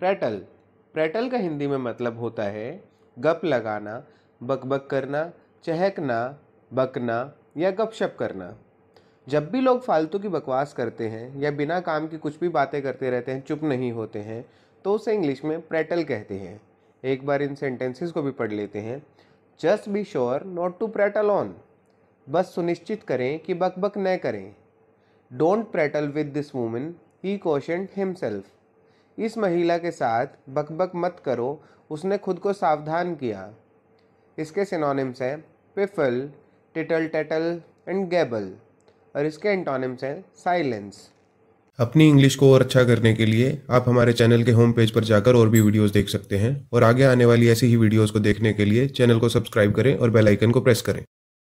प्रैटल प्रैटल का हिंदी में मतलब होता है गप लगाना बकबक करना चहकना बकना या गपशप करना जब भी लोग फालतू की बकवास करते हैं या बिना काम की कुछ भी बातें करते रहते हैं चुप नहीं होते हैं तो उसे इंग्लिश में प्रैटल कहते हैं एक बार इन सेंटेंसेस को भी पढ़ लेते हैं just be sure not to prattle on बस सुनिश्चित करें कि बकबक न करें don't prattle with this women he question himself इस महिला के साथ बकबक मत करो उसने खुद को सावधान किया इसके सिनोनिम्स हैं पिफल टिटल टटल एंड गैबल और इसके एंटोनिम्स हैं साइलेंस अपनी इंग्लिश को और अच्छा करने के लिए आप हमारे चैनल के होम पेज पर जाकर और भी वीडियोस देख सकते हैं और आगे आने वाली ऐसी ही वीडियोस को देखने के लिए चैनल को सब्सक्राइब करें और बेल आइकन को प्रेस करें